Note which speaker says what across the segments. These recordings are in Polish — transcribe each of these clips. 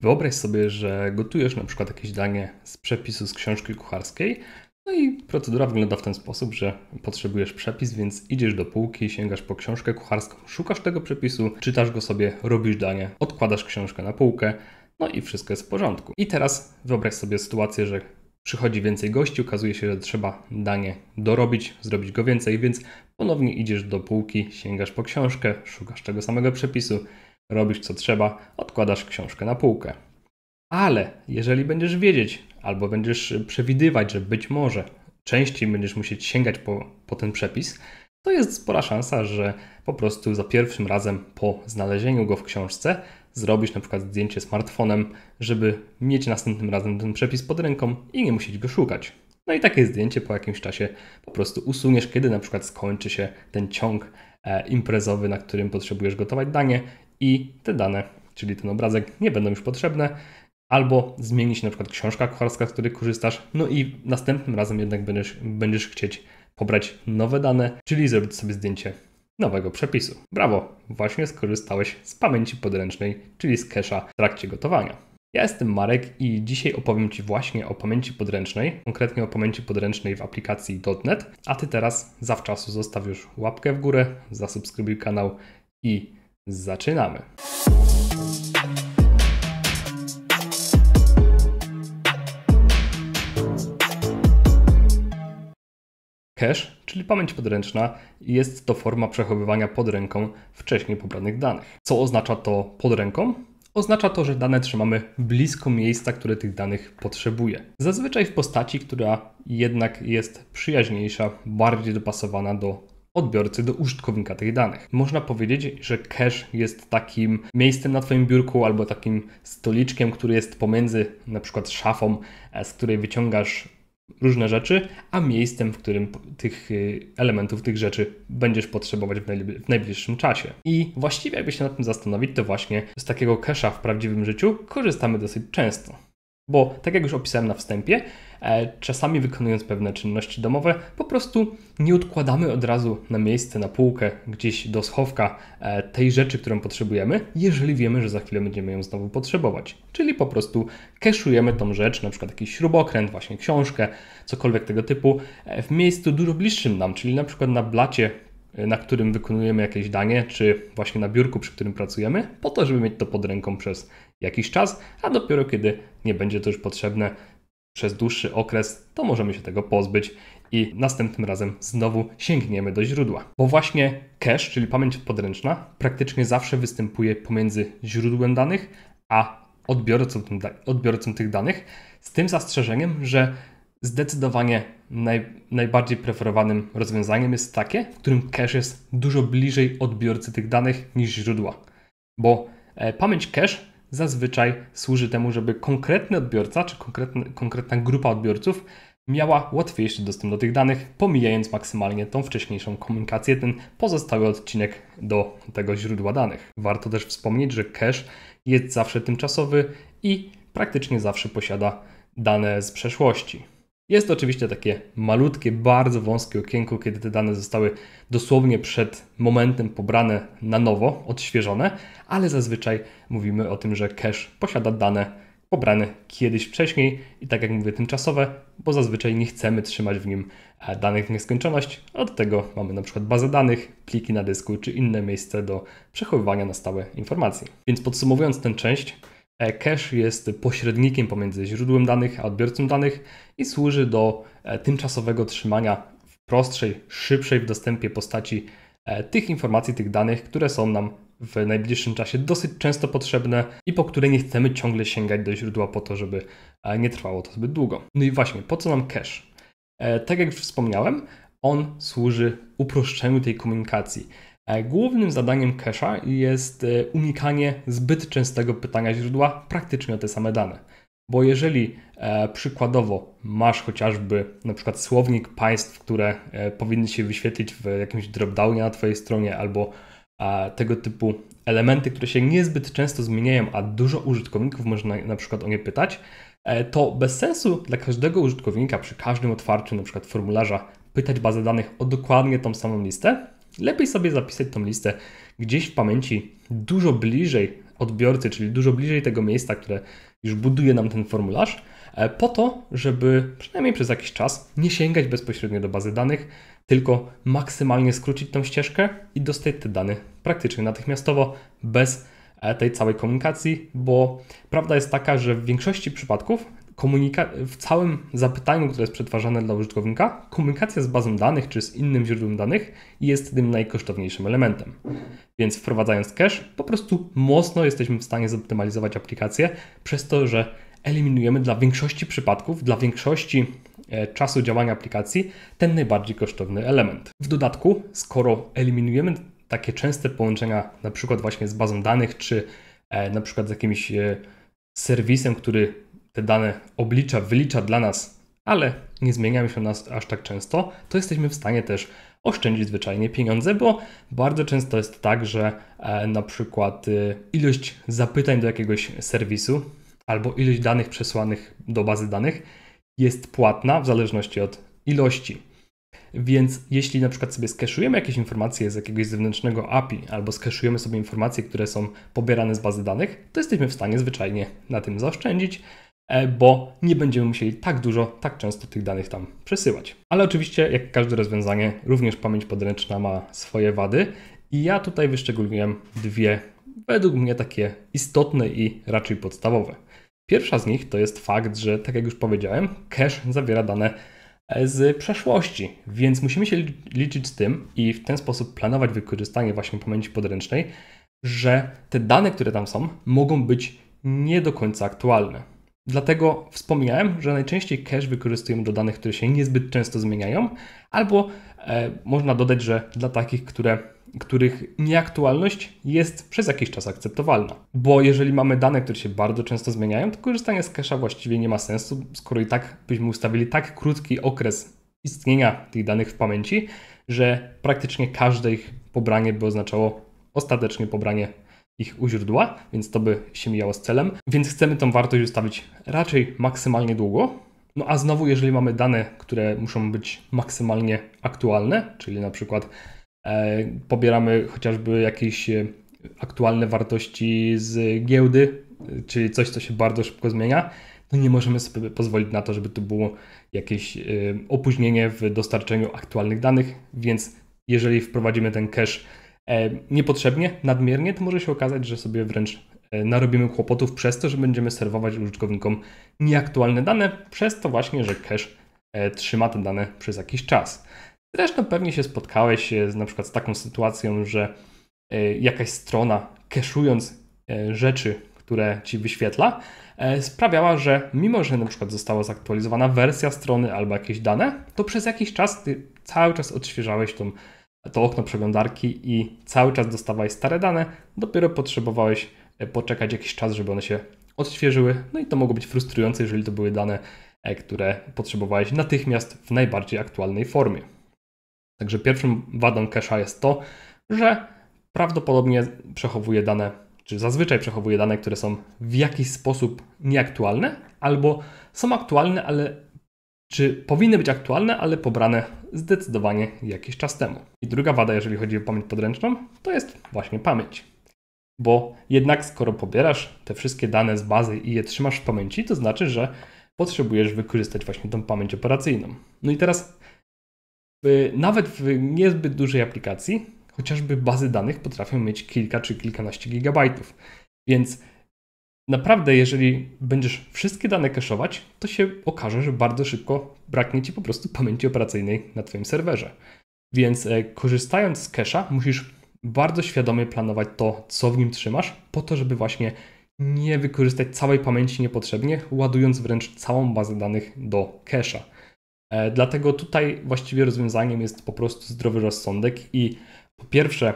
Speaker 1: Wyobraź sobie, że gotujesz na przykład jakieś danie z przepisu z książki kucharskiej, no i procedura wygląda w ten sposób, że potrzebujesz przepis, więc idziesz do półki, sięgasz po książkę kucharską, szukasz tego przepisu, czytasz go sobie, robisz danie, odkładasz książkę na półkę, no i wszystko jest w porządku. I teraz wyobraź sobie sytuację, że przychodzi więcej gości, okazuje się, że trzeba danie dorobić, zrobić go więcej, więc ponownie idziesz do półki, sięgasz po książkę, szukasz tego samego przepisu, robisz co trzeba, odkładasz książkę na półkę. Ale jeżeli będziesz wiedzieć, albo będziesz przewidywać, że być może częściej będziesz musieć sięgać po, po ten przepis, to jest spora szansa, że po prostu za pierwszym razem po znalezieniu go w książce zrobisz na przykład zdjęcie smartfonem, żeby mieć następnym razem ten przepis pod ręką i nie musieć go szukać. No i takie zdjęcie po jakimś czasie po prostu usuniesz, kiedy na przykład skończy się ten ciąg e, imprezowy, na którym potrzebujesz gotować danie i te dane, czyli ten obrazek nie będą już potrzebne, albo zmieni się na przykład książka kucharska, z której korzystasz, no i następnym razem jednak będziesz, będziesz chcieć pobrać nowe dane, czyli zrobić sobie zdjęcie nowego przepisu. Brawo, właśnie skorzystałeś z pamięci podręcznej, czyli z cache'a w trakcie gotowania. Ja jestem Marek i dzisiaj opowiem Ci właśnie o pamięci podręcznej, konkretnie o pamięci podręcznej w aplikacji .NET, a Ty teraz zawczasu zostaw już łapkę w górę, zasubskrybuj kanał i Zaczynamy. Cache, czyli pamięć podręczna, jest to forma przechowywania pod ręką wcześniej pobranych danych. Co oznacza to pod ręką? Oznacza to, że dane trzymamy blisko miejsca, które tych danych potrzebuje. Zazwyczaj w postaci, która jednak jest przyjaźniejsza, bardziej dopasowana do odbiorcy do użytkownika tych danych. Można powiedzieć, że cache jest takim miejscem na Twoim biurku albo takim stoliczkiem, który jest pomiędzy na przykład szafą, e, z której wyciągasz różne rzeczy, a miejscem, w którym tych y, elementów, tych rzeczy będziesz potrzebować w najbliższym czasie. I właściwie jakby się nad tym zastanowić, to właśnie z takiego cache'a w prawdziwym życiu korzystamy dosyć często. Bo, tak jak już opisałem na wstępie, e, czasami wykonując pewne czynności domowe, po prostu nie odkładamy od razu na miejsce, na półkę, gdzieś do schowka e, tej rzeczy, którą potrzebujemy, jeżeli wiemy, że za chwilę będziemy ją znowu potrzebować. Czyli po prostu keszujemy tą rzecz, na przykład jakiś śrubokręt, właśnie książkę, cokolwiek tego typu, e, w miejscu dużo bliższym nam, czyli na przykład na blacie na którym wykonujemy jakieś danie, czy właśnie na biurku, przy którym pracujemy, po to, żeby mieć to pod ręką przez jakiś czas, a dopiero kiedy nie będzie to już potrzebne przez dłuższy okres, to możemy się tego pozbyć i następnym razem znowu sięgniemy do źródła. Bo właśnie cache, czyli pamięć podręczna, praktycznie zawsze występuje pomiędzy źródłem danych a odbiorcą, odbiorcą tych danych, z tym zastrzeżeniem, że zdecydowanie naj, najbardziej preferowanym rozwiązaniem jest takie, w którym cache jest dużo bliżej odbiorcy tych danych niż źródła. Bo e, pamięć cache zazwyczaj służy temu, żeby konkretny odbiorca czy konkretna grupa odbiorców miała łatwiejszy dostęp do tych danych, pomijając maksymalnie tą wcześniejszą komunikację, ten pozostały odcinek do tego źródła danych. Warto też wspomnieć, że cache jest zawsze tymczasowy i praktycznie zawsze posiada dane z przeszłości. Jest to oczywiście takie malutkie, bardzo wąskie okienko, kiedy te dane zostały dosłownie przed momentem pobrane na nowo, odświeżone, ale zazwyczaj mówimy o tym, że cache posiada dane pobrane kiedyś wcześniej i tak jak mówię, tymczasowe, bo zazwyczaj nie chcemy trzymać w nim e, danych w nieskończoność. Od tego mamy na przykład bazę danych, pliki na dysku czy inne miejsce do przechowywania na stałe informacji. Więc podsumowując tę część, E, cache jest pośrednikiem pomiędzy źródłem danych a odbiorcą danych i służy do e, tymczasowego trzymania w prostszej, szybszej w dostępie postaci e, tych informacji, tych danych, które są nam w najbliższym czasie dosyć często potrzebne i po które nie chcemy ciągle sięgać do źródła po to, żeby nie trwało to zbyt długo. No i właśnie, po co nam cache? Tak jak już wspomniałem, on służy uproszczeniu tej komunikacji. E, głównym zadaniem cache'a jest e, unikanie zbyt częstego pytania źródła praktycznie o te same dane. Bo jeżeli e, przykładowo masz chociażby na przykład słownik państw, które powinny się wyświetlić w jakimś dropdownie na Twojej stronie albo tego typu elementy, które się niezbyt często zmieniają, a dużo użytkowników może na, przykład o nie pytać, to bez sensu dla każdego użytkownika przy każdym otwarciu na przykład formularza pytać bazę danych o dokładnie tą samą listę, Lepiej sobie zapisać tą listę gdzieś w pamięci, dużo bliżej odbiorcy, czyli dużo bliżej tego miejsca, które już buduje nam ten formularz, e, po to, żeby przynajmniej przez jakiś czas nie sięgać bezpośrednio do bazy danych, tylko maksymalnie skrócić tą ścieżkę i dostać te dane praktycznie natychmiastowo, bez e, tej całej komunikacji, bo prawda jest taka, że w większości przypadków w całym zapytaniu, które jest przetwarzane dla użytkownika, komunikacja z bazą danych czy z innym źródłem danych jest tym najkosztowniejszym elementem. Więc wprowadzając cache, po prostu mocno jesteśmy w stanie zoptymalizować aplikację przez to, że eliminujemy dla większości przypadków, dla większości e, czasu działania aplikacji ten najbardziej kosztowny element. W dodatku, skoro eliminujemy takie częste połączenia, na przykład właśnie z bazą danych, czy e, na przykład z jakimś e, serwisem, który te dane oblicza, wylicza dla nas, ale nie zmieniają się nas aż tak często, to jesteśmy w stanie też oszczędzić zwyczajnie pieniądze, bo bardzo często jest tak, że e, na przykład e, ilość zapytań do jakiegoś serwisu albo ilość danych przesłanych do bazy danych jest płatna w zależności od ilości. Więc jeśli na przykład sobie skeszujemy jakieś informacje z jakiegoś zewnętrznego API albo skeszujemy sobie informacje, które są pobierane z bazy danych, to jesteśmy w stanie zwyczajnie na tym zaoszczędzić. E, bo nie będziemy musieli tak dużo, tak często tych danych tam przesyłać. Ale oczywiście, jak każde rozwiązanie, również pamięć podręczna ma swoje wady i ja tutaj wyszczególniłem dwie, według mnie takie istotne i raczej podstawowe. Pierwsza z nich to jest fakt, że tak jak już powiedziałem, cache zawiera dane e, z przeszłości, więc musimy się liczyć z tym i w ten sposób planować wykorzystanie właśnie pamięci podręcznej, że te dane, które tam są, mogą być nie do końca aktualne. Dlatego wspomniałem, że najczęściej cache wykorzystujemy do danych, które się niezbyt często zmieniają, albo e, można dodać, że dla takich, które, których nieaktualność jest przez jakiś czas akceptowalna. Bo jeżeli mamy dane, które się bardzo często zmieniają, to korzystanie z cache'a właściwie nie ma sensu, skoro i tak byśmy ustawili tak krótki okres istnienia tych danych w pamięci, że praktycznie każde ich pobranie by oznaczało ostatecznie pobranie ich u źródła, więc to by się mijało z celem, więc chcemy tą wartość ustawić raczej maksymalnie długo. No a znowu, jeżeli mamy dane, które muszą być maksymalnie aktualne, czyli na przykład e, pobieramy chociażby jakieś e, aktualne wartości z giełdy, czyli coś, co się bardzo szybko zmienia, no nie możemy sobie pozwolić na to, żeby tu było jakieś e, opóźnienie w dostarczeniu aktualnych danych, więc jeżeli wprowadzimy ten cache E, niepotrzebnie, nadmiernie, to może się okazać, że sobie wręcz e, narobimy kłopotów przez to, że będziemy serwować użytkownikom nieaktualne dane, przez to właśnie, że cache e, trzyma te dane przez jakiś czas. Zresztą pewnie się spotkałeś z, na przykład z taką sytuacją, że jakaś strona cache'ując rzeczy, które ci wyświetla, sprawiała, że mimo, że na przykład została zaktualizowana wersja strony albo jakieś dane, to przez jakiś czas ty cały czas odświeżałeś tą to okno przeglądarki i cały czas dostawałeś stare dane, dopiero potrzebowałeś e, poczekać jakiś czas, żeby one się odświeżyły. No i to mogło być frustrujące, jeżeli to były dane, e, które potrzebowałeś natychmiast w najbardziej aktualnej formie. Także pierwszym wadą cache'a jest to, że prawdopodobnie przechowuje dane, czy zazwyczaj przechowuje dane, które są w jakiś sposób nieaktualne, albo są aktualne, ale czy powinny być aktualne, ale pobrane zdecydowanie jakiś czas temu. I druga wada, jeżeli chodzi o pamięć podręczną, to jest właśnie pamięć. Bo jednak skoro pobierasz te wszystkie dane z bazy i je trzymasz w pamięci, to znaczy, że potrzebujesz wykorzystać właśnie tą pamięć operacyjną. No i teraz y, nawet w niezbyt dużej aplikacji, chociażby bazy danych potrafią mieć kilka czy kilkanaście gigabajtów. Więc naprawdę, jeżeli będziesz wszystkie dane cache'ować, to się okaże, że bardzo szybko braknie ci po prostu pamięci operacyjnej na twoim serwerze. Więc e, korzystając z cache'a, musisz bardzo świadomie planować to, co w nim trzymasz, po to, żeby właśnie nie wykorzystać całej pamięci niepotrzebnie, ładując wręcz całą bazę danych do cache'a. E, dlatego tutaj właściwie rozwiązaniem jest po prostu zdrowy rozsądek i po pierwsze,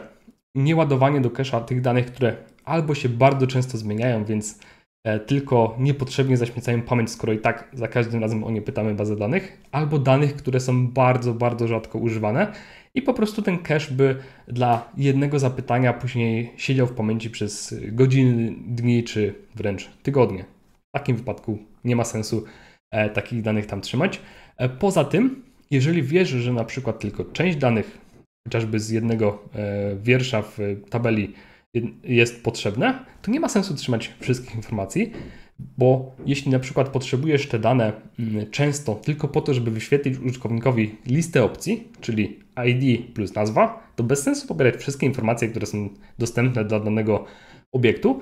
Speaker 1: nieładowanie do cache'a tych danych, które albo się bardzo często zmieniają, więc e, tylko niepotrzebnie zaśmiecają pamięć, skoro i tak za każdym razem o nie pytamy bazę danych, albo danych, które są bardzo, bardzo rzadko używane i po prostu ten cache by dla jednego zapytania później siedział w pamięci przez godziny, dni czy wręcz tygodnie. W takim wypadku nie ma sensu e, takich danych tam trzymać. E, poza tym, jeżeli wiesz, że na przykład tylko część danych, chociażby z jednego wiersza w tabeli, jest potrzebne, to nie ma sensu trzymać wszystkich informacji, bo jeśli na przykład potrzebujesz te dane mm, często tylko po to, żeby wyświetlić użytkownikowi listę opcji, czyli ID plus nazwa, to bez sensu pobierać wszystkie informacje, które są dostępne dla danego obiektu.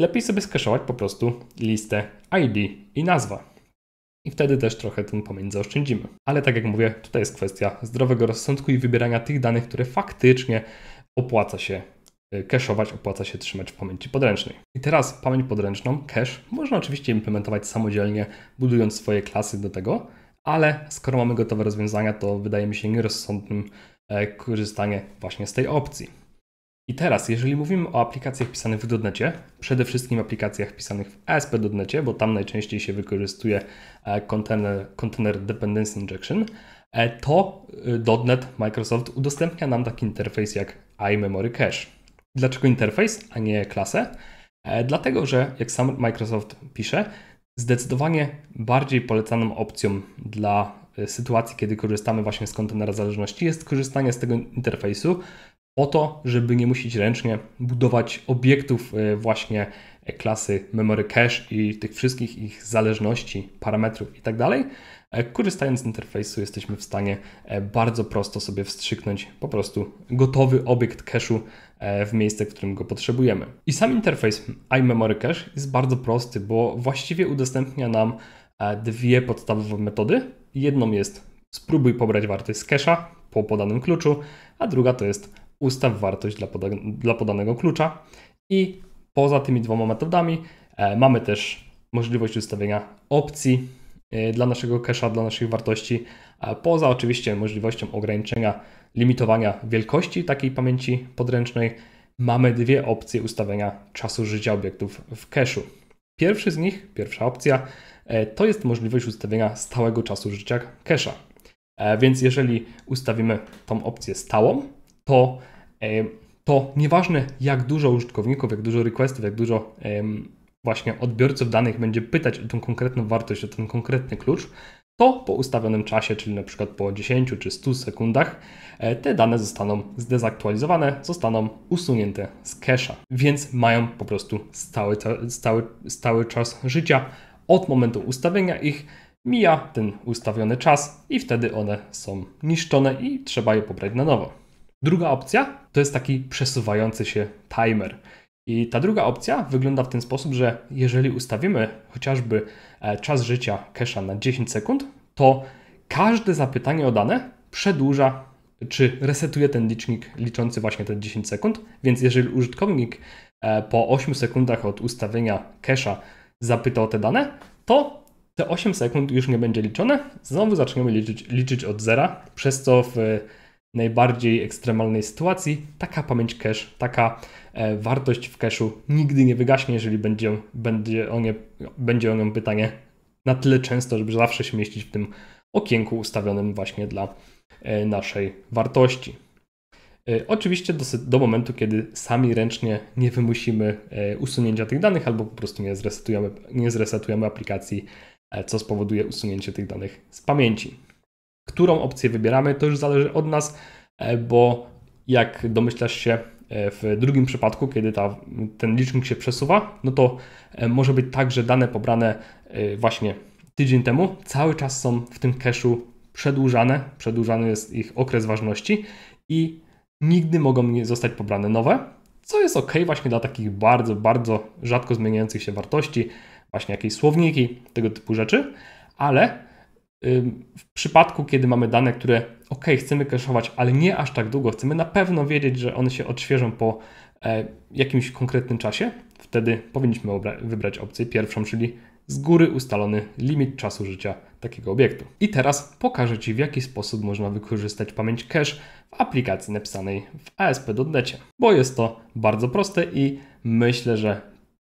Speaker 1: Lepiej sobie skeszować po prostu listę ID i nazwa. I wtedy też trochę ten pomiędzy oszczędzimy. Ale tak jak mówię, tutaj jest kwestia zdrowego rozsądku i wybierania tych danych, które faktycznie opłaca się Y, Cache'ować opłaca się trzymać w pamięci podręcznej. I teraz pamięć podręczną, cache, można oczywiście implementować samodzielnie, budując swoje klasy do tego, ale skoro mamy gotowe rozwiązania, to wydaje mi się nierozsądnym e, korzystanie właśnie z tej opcji. I teraz, jeżeli mówimy o aplikacjach pisanych w dotnecie, przede wszystkim aplikacjach pisanych w ASP.NET, bo tam najczęściej się wykorzystuje e, kontener, Dependency Injection, e, to y, .NET Microsoft udostępnia nam taki interfejs jak iMemory Cache. Dlaczego interfejs, a nie klasę? E, dlatego, że jak sam Microsoft pisze, zdecydowanie bardziej polecaną opcją dla e, sytuacji, kiedy korzystamy właśnie z kontenera zależności, jest korzystanie z tego interfejsu po to, żeby nie musieć ręcznie budować obiektów e, właśnie klasy memory cache i tych wszystkich ich zależności, parametrów itd. Tak E, korzystając z interfejsu jesteśmy w stanie e, bardzo prosto sobie wstrzyknąć po prostu gotowy obiekt cache'u e, w miejsce, w którym go potrzebujemy. I sam interfejs iMemory Cache jest bardzo prosty, bo właściwie udostępnia nam dwie podstawowe metody. Jedną jest spróbuj pobrać wartość z cache'a po podanym kluczu, a druga to jest ustaw wartość dla, poda dla podanego klucza. I poza tymi dwoma metodami e, mamy też możliwość ustawienia opcji E, dla naszego kesza, dla naszych wartości, poza oczywiście możliwością ograniczenia, limitowania wielkości takiej pamięci podręcznej, mamy dwie opcje ustawienia czasu życia obiektów w keszu. Pierwszy z nich, pierwsza opcja, e, to jest możliwość ustawienia stałego czasu życia kesza. E, więc jeżeli ustawimy tą opcję stałą, to, to nieważne jak dużo użytkowników, jak dużo requestów, jak dużo właśnie odbiorców danych będzie pytać o tę konkretną wartość, o ten konkretny klucz, to po ustawionym czasie, czyli na przykład po 10 czy 100 sekundach, e, te dane zostaną zdezaktualizowane, zostaną usunięte z cache'a, więc mają po prostu stały, stały, stały czas życia od momentu ustawienia ich. Mija ten ustawiony czas i wtedy one są niszczone i trzeba je pobrać na nowo. Druga opcja to jest taki przesuwający się timer. I ta druga opcja wygląda w ten sposób, że jeżeli ustawimy chociażby e, czas życia cache'a na 10 sekund, to każde zapytanie o dane przedłuża czy resetuje ten licznik liczący właśnie te 10 sekund. Więc jeżeli użytkownik e, po 8 sekundach od ustawienia cache'a zapyta o te dane, to te 8 sekund już nie będzie liczone. Znowu zaczniemy liczyć, liczyć od zera, przez co w najbardziej ekstremalnej sytuacji, taka pamięć cache, taka e, wartość w cache'u nigdy nie wygaśnie, jeżeli będzie, będzie, o nie, będzie o nią pytanie na tyle często, żeby zawsze się mieścić w tym okienku ustawionym właśnie dla e, naszej wartości. E, oczywiście do, do, momentu, kiedy sami ręcznie nie wymusimy e, usunięcia tych danych albo po prostu nie zresetujemy, nie zresetujemy aplikacji, e, co spowoduje usunięcie tych danych z pamięci którą opcję wybieramy, to już zależy od nas, e, bo jak domyślasz się, e, w drugim przypadku, kiedy ta, ten licznik się przesuwa, no to e, może być tak, że dane pobrane właśnie tydzień temu cały czas są w tym cache'u przedłużane, przedłużany jest ich okres ważności i nigdy mogą nie zostać pobrane nowe, co jest ok właśnie dla takich bardzo, bardzo rzadko zmieniających się wartości, właśnie jakieś słowniki, tego typu rzeczy, ale w przypadku, kiedy mamy dane, które ok, chcemy kaszować, ale nie aż tak długo, chcemy na pewno wiedzieć, że one się odświeżą po e, jakimś konkretnym czasie, wtedy powinniśmy wybrać opcję pierwszą, czyli z góry ustalony limit czasu życia takiego obiektu. I teraz pokażę Ci, w jaki sposób można wykorzystać pamięć cache w aplikacji napisanej w ASP.NET, bo jest to bardzo proste i myślę, że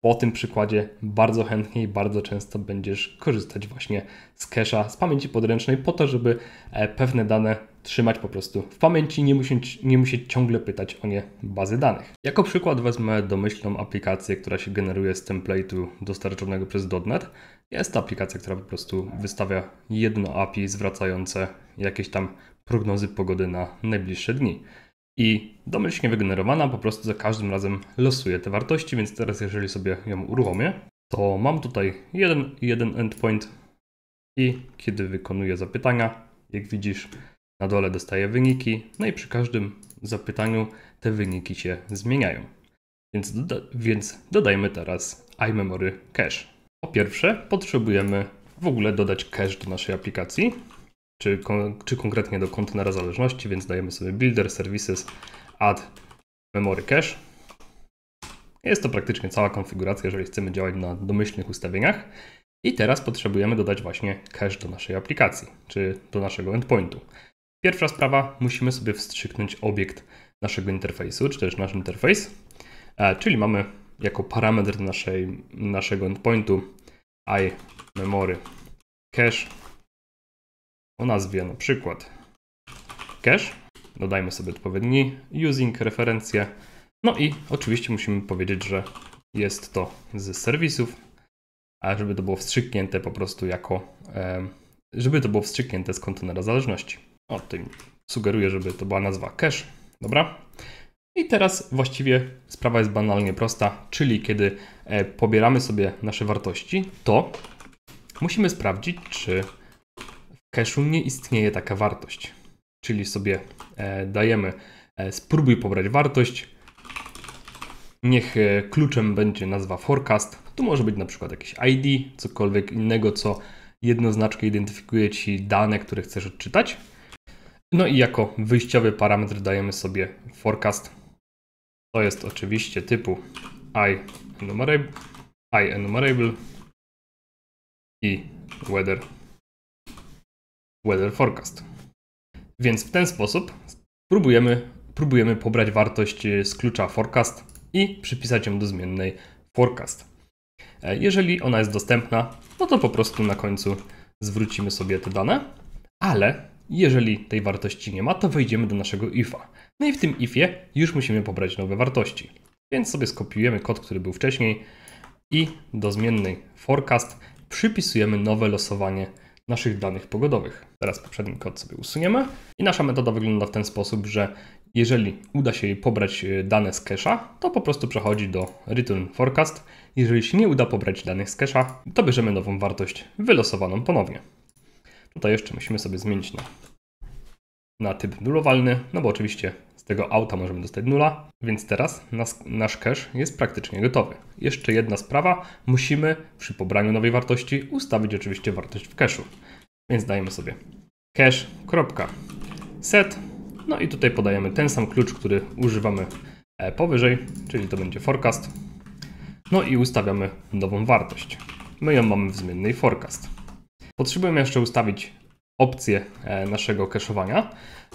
Speaker 1: po tym przykładzie bardzo chętnie i bardzo często będziesz korzystać właśnie z cache'a, z pamięci podręcznej po to, żeby e, pewne dane trzymać po prostu w pamięci, nie musieć, nie musieć ciągle pytać o nie bazy danych. Jako przykład wezmę domyślną aplikację, która się generuje z template'u dostarczonego przez .NET. Jest to aplikacja, która po prostu wystawia jedno API zwracające jakieś tam prognozy pogody na najbliższe dni i domyślnie wygenerowana po prostu za każdym razem losuje te wartości, więc teraz jeżeli sobie ją uruchomię, to mam tutaj jeden, jeden endpoint i kiedy wykonuję zapytania, jak widzisz, na dole dostaję wyniki, no i przy każdym zapytaniu te wyniki się zmieniają. Więc, doda więc dodajmy teraz iMemory Cache. Po pierwsze, potrzebujemy w ogóle dodać cache do naszej aplikacji, czy, czy konkretnie do kontenera zależności, więc dajemy sobie builder services add memory cache. Jest to praktycznie cała konfiguracja, jeżeli chcemy działać na domyślnych ustawieniach. I teraz potrzebujemy dodać właśnie cache do naszej aplikacji, czy do naszego endpointu. Pierwsza sprawa, musimy sobie wstrzyknąć obiekt naszego interfejsu, czy też nasz interfejs, e, czyli mamy jako parametr naszej, naszego endpointu i memory cache o nazwie na przykład cache, dodajmy sobie odpowiedni using, referencję, no i oczywiście musimy powiedzieć, że jest to z serwisów, a żeby to było wstrzyknięte po prostu jako, żeby to było wstrzyknięte z kontenera zależności. O tym sugeruję, żeby to była nazwa cache, dobra? I teraz właściwie sprawa jest banalnie prosta, czyli kiedy e, pobieramy sobie nasze wartości, to musimy sprawdzić, czy cashu nie istnieje taka wartość. Czyli sobie e, dajemy e, spróbuj pobrać wartość. Niech e, kluczem będzie nazwa forecast. Tu może być na przykład jakieś ID, cokolwiek innego, co jednoznacznie identyfikuje ci dane, które chcesz odczytać. No i jako wyjściowy parametr dajemy sobie forecast. To jest oczywiście typu i i i weather weather forecast. Więc w ten sposób próbujemy, próbujemy pobrać wartość e, z klucza forecast i przypisać ją do zmiennej forecast. E, jeżeli ona jest dostępna, no to po prostu na końcu zwrócimy sobie te dane, ale jeżeli tej wartości nie ma, to wejdziemy do naszego ifa. No i w tym ifie już musimy pobrać nowe wartości. Więc sobie skopiujemy kod, który był wcześniej i do zmiennej forecast przypisujemy nowe losowanie naszych danych pogodowych. Teraz poprzedni kod sobie usuniemy. I nasza metoda wygląda w ten sposób, że jeżeli uda się jej pobrać e, dane z cache'a, to po prostu przechodzi do return forecast. Jeżeli się nie uda pobrać danych z cache'a, to bierzemy nową wartość wylosowaną ponownie. Tutaj jeszcze musimy sobie zmienić na, na typ nulowalny, no bo oczywiście z tego auta możemy dostać nula, więc teraz nas, nasz cache jest praktycznie gotowy. Jeszcze jedna sprawa, musimy przy pobraniu nowej wartości ustawić oczywiście wartość w cache'u. Więc dajemy sobie cache.set. No i tutaj podajemy ten sam klucz, który używamy e, powyżej, czyli to będzie forecast. No i ustawiamy nową wartość. My ją mamy w zmiennej forecast. Potrzebujemy jeszcze ustawić opcję e, naszego cache'owania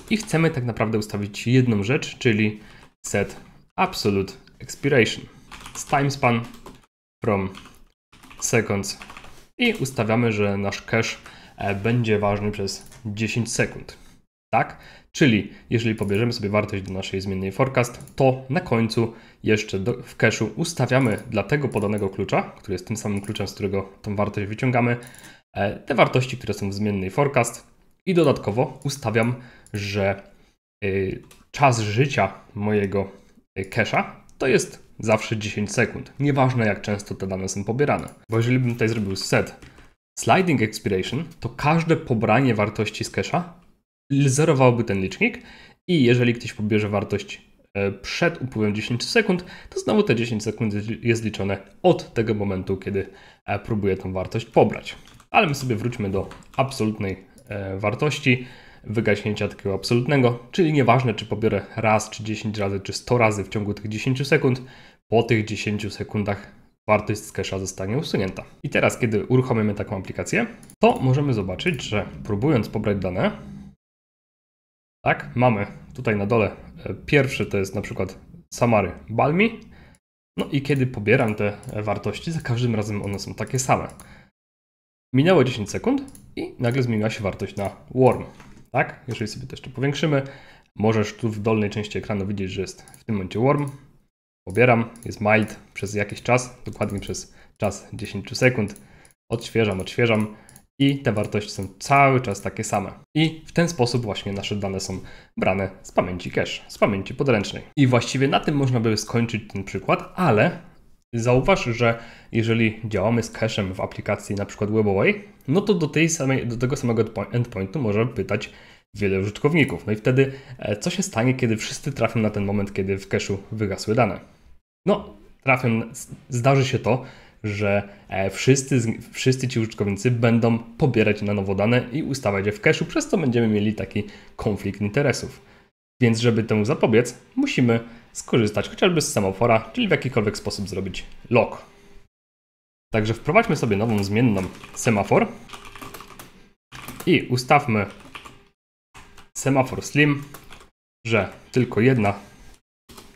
Speaker 1: i chcemy tak naprawdę ustawić jedną rzecz, czyli set absolute expiration z timespan from seconds i ustawiamy, że nasz cache E, będzie ważny przez 10 sekund. Tak? Czyli jeżeli pobierzemy sobie wartość do naszej zmiennej forecast, to na końcu jeszcze do, w cache'u ustawiamy dla tego podanego klucza, który jest tym samym kluczem, z którego tą wartość wyciągamy, e, te wartości, które są w zmiennej forecast i dodatkowo ustawiam, że y, czas życia mojego y, cache'a to jest zawsze 10 sekund. Nieważne jak często te dane są pobierane. Bo jeżeli bym tutaj zrobił set Sliding expiration to każde pobranie wartości z cache'a zerowałoby ten licznik i jeżeli ktoś pobierze wartość e, przed upływem 10 sekund, to znowu te 10 sekund jest liczone od tego momentu, kiedy e, próbuje tą wartość pobrać. Ale my sobie wróćmy do absolutnej e, wartości wygaśnięcia takiego absolutnego, czyli nieważne czy pobiorę raz, czy 10 razy, czy 100 razy w ciągu tych 10 sekund, po tych 10 sekundach wartość z cache'a zostanie usunięta. I teraz, kiedy uruchomimy taką aplikację, to możemy zobaczyć, że próbując pobrać dane, tak, mamy tutaj na dole e, pierwszy to jest na przykład Samary Balmi. No i kiedy pobieram te e, wartości, za każdym razem one są takie same. Minęło 10 sekund i nagle zmieniła się wartość na warm. Tak? Jeżeli sobie to jeszcze powiększymy, możesz tu w dolnej części ekranu widzieć, że jest w tym momencie warm. Pobieram, jest mild przez jakiś czas, dokładnie przez czas 10 sekund. Odświeżam, odświeżam i te wartości są cały czas takie same. I w ten sposób właśnie nasze dane są brane z pamięci cache, z pamięci podręcznej. I właściwie na tym można by skończyć ten przykład, ale zauważ, że jeżeli działamy z cachem w aplikacji na przykład WebAway, no to do, tej samej, do tego samego endpointu może pytać wiele użytkowników. No i wtedy e, co się stanie, kiedy wszyscy trafią na ten moment, kiedy w cache'u wygasły dane? No, trafią, zdarzy się to, że e, wszyscy, wszyscy ci użytkownicy będą pobierać na nowo dane i ustawiać je w cache'u, przez co będziemy mieli taki konflikt interesów. Więc żeby temu zapobiec, musimy skorzystać chociażby z semafora, czyli w jakikolwiek sposób zrobić lock. Także wprowadźmy sobie nową zmienną semafor i ustawmy semafor slim, że tylko jedna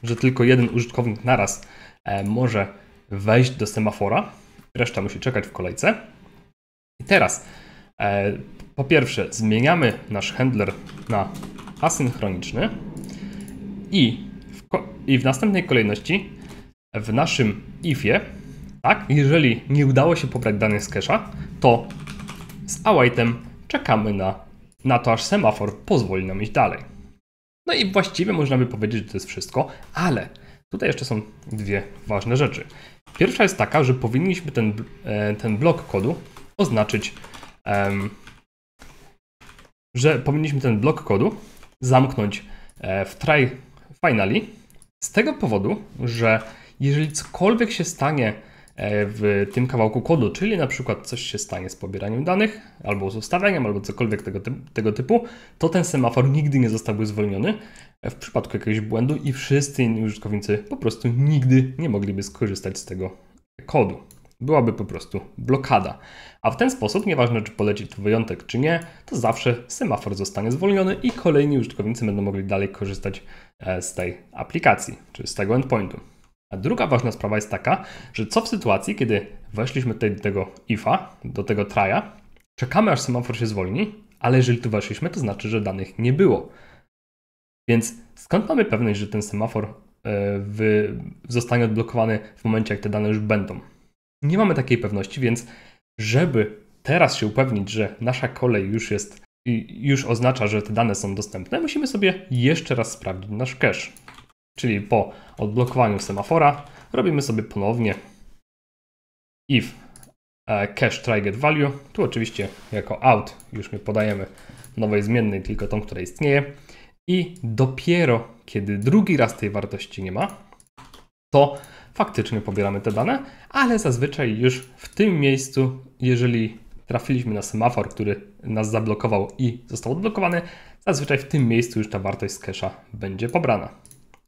Speaker 1: że tylko jeden użytkownik naraz e, może wejść do semafora, reszta musi czekać w kolejce. I teraz e, po pierwsze zmieniamy nasz handler na asynchroniczny i w, i w następnej kolejności w naszym ifie, tak, jeżeli nie udało się pobrać danych z cache'a, to z awaitem czekamy na, na to, aż semafor pozwoli nam iść dalej. No i właściwie można by powiedzieć, że to jest wszystko, ale tutaj jeszcze są dwie ważne rzeczy. Pierwsza jest taka, że powinniśmy ten, e, ten blok kodu oznaczyć, że powinniśmy ten blok kodu zamknąć e, w try finally z tego powodu, że jeżeli cokolwiek się stanie E, w tym kawałku kodu, czyli na przykład coś się stanie z pobieraniem danych, albo z ustawianiem, albo cokolwiek tego, tego typu, to ten semafor nigdy nie zostałby zwolniony e, w przypadku jakiegoś błędu i wszyscy inni użytkownicy po prostu nigdy nie mogliby skorzystać z tego kodu. Byłaby po prostu blokada. A w ten sposób, nieważne czy poleci tu wyjątek czy nie, to zawsze semafor zostanie zwolniony i kolejni użytkownicy będą mogli dalej korzystać e, z tej aplikacji, czy z tego endpointu. A druga ważna sprawa jest taka, że co w sytuacji, kiedy weszliśmy tutaj do tego ifa, do tego traja, czekamy aż semafor się zwolni, ale jeżeli tu weszliśmy, to znaczy, że danych nie było. Więc skąd mamy pewność, że ten semafor e, w, zostanie odblokowany w momencie, jak te dane już będą? Nie mamy takiej pewności, więc żeby teraz się upewnić, że nasza kolej już jest już oznacza, że te dane są dostępne, musimy sobie jeszcze raz sprawdzić nasz cache. Czyli po odblokowaniu semafora robimy sobie ponownie if e, cache try get value. Tu oczywiście jako out już nie podajemy nowej zmiennej, tylko tą, która istnieje. I dopiero kiedy drugi raz tej wartości nie ma, to faktycznie pobieramy te dane, ale zazwyczaj już w tym miejscu, jeżeli trafiliśmy na semafor, który nas zablokował i został odblokowany, zazwyczaj w tym miejscu już ta wartość z cache'a będzie pobrana.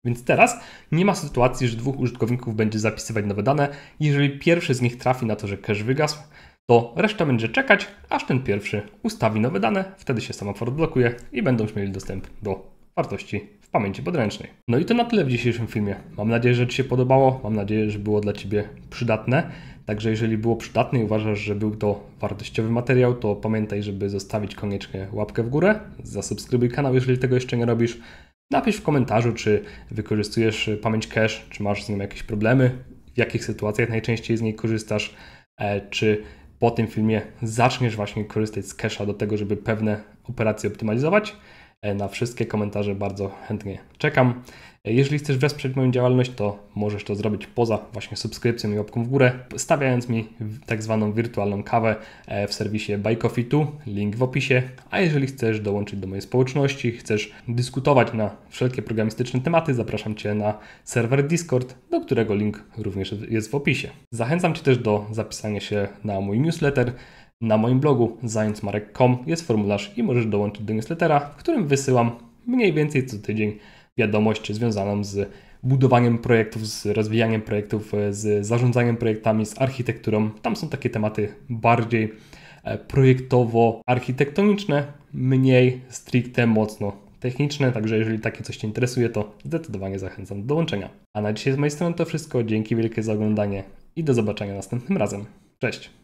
Speaker 1: Więc teraz nie ma sytuacji, że dwóch użytkowników będzie zapisywać nowe dane. Jeżeli pierwszy z nich trafi na to, że cache wygasł, to reszta będzie czekać, aż ten pierwszy ustawi nowe dane, wtedy się semafor odblokuje i będą mieli dostęp do wartości w pamięci podręcznej. No i to na tyle w dzisiejszym filmie. Mam nadzieję, że Ci się podobało, mam nadzieję, że było dla Ciebie przydatne. Także jeżeli było przydatne i uważasz, że był to wartościowy materiał, to pamiętaj, żeby zostawić koniecznie łapkę w górę, zasubskrybuj kanał, jeżeli tego jeszcze nie robisz. Napisz w komentarzu, czy wykorzystujesz y, pamięć cache, czy masz z nią jakieś problemy, w jakich sytuacjach najczęściej z niej korzystasz, e, czy po tym filmie zaczniesz właśnie korzystać z cache'a do tego, żeby pewne operacje optymalizować. E, na wszystkie komentarze bardzo chętnie czekam. Jeżeli chcesz wesprzeć moją działalność, to możesz to zrobić poza właśnie subskrypcją i łapką w górę, stawiając mi tak zwaną wirtualną kawę e, w serwisie Buy Coffee 2, link w opisie. A jeżeli chcesz dołączyć do mojej społeczności, chcesz dyskutować na wszelkie programistyczne tematy, zapraszam Cię na serwer Discord, do którego link również jest w opisie. Zachęcam Cię też do zapisania się na mój newsletter. Na moim blogu zającmarek.com jest formularz i możesz dołączyć do newslettera, w którym wysyłam mniej więcej co tydzień wiadomość związaną z budowaniem projektów, z rozwijaniem projektów, e, z zarządzaniem projektami, z architekturą. Tam są takie tematy bardziej e, projektowo-architektoniczne, mniej stricte mocno techniczne, także jeżeli takie coś Cię interesuje, to zdecydowanie zachęcam do dołączenia. A na dzisiaj z mojej strony to wszystko. Dzięki wielkie za oglądanie i do zobaczenia następnym razem. Cześć!